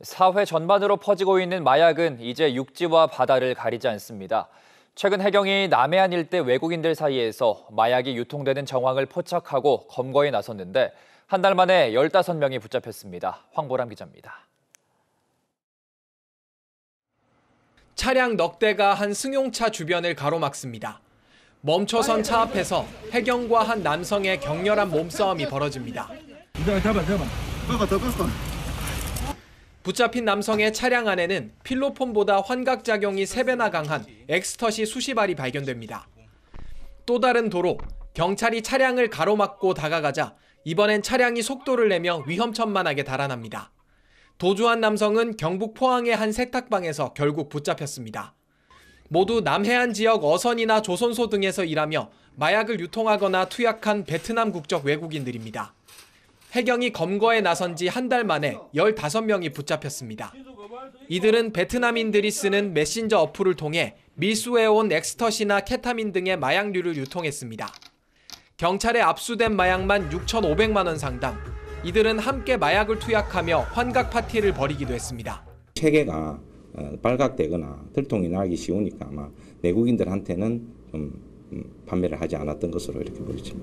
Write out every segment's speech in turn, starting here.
사회 전반으로 퍼지고 있는 마약은 이제 육지와 바다를 가리지 않습니다. 최근 해경이 남해안 일대 외국인들 사이에서 마약이 유통되는 정황을 포착하고 검거에 나섰는데 한 달 만에 15명이 붙잡혔습니다. 황보람 기자입니다. 차량 넉 대가 한 승용차 주변을 가로막습니다. 멈춰선 차 앞에서 해경과 한 남성의 격렬한 몸싸움이 벌어집니다. 잡아, 잡아. 잡아, 잡아. 붙잡힌 남성의 차량 안에는 필로폰보다 환각작용이 3배나 강한 엑스터시 수십 알이 발견됩니다. 또 다른 도로, 경찰이 차량을 가로막고 다가가자 이번엔 차량이 속도를 내며 위험천만하게 달아납니다. 도주한 남성은 경북 포항의 한 세탁방에서 결국 붙잡혔습니다. 모두 남해안 지역 어선이나 조선소 등에서 일하며 마약을 유통하거나 투약한 베트남 국적 외국인들입니다. 해경이 검거에 나선 지 한 달 만에 15명이 붙잡혔습니다. 이들은 베트남인들이 쓰는 메신저 어플을 통해 밀수해온 엑스터시나 케타민 등의 마약류를 유통했습니다. 경찰에 압수된 마약만 6,500만 원 상당. 이들은 함께 마약을 투약하며 환각 파티를 벌이기도 했습니다. 체계가 어, 빨각되거나 들통이 나기 쉬우니까 아마 내국인들한테는 좀 음, 판매를 하지 않았던 것으로 이렇게 보여니다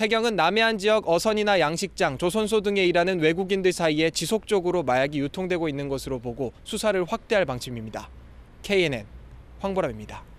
해경은 남해안 지역 어선이나 양식장, 조선소 등에 일하는 외국인들 사이에 지속적으로 마약이 유통되고 있는 것으로 보고 수사를 확대할 방침입니다. KNN 황보람입니다.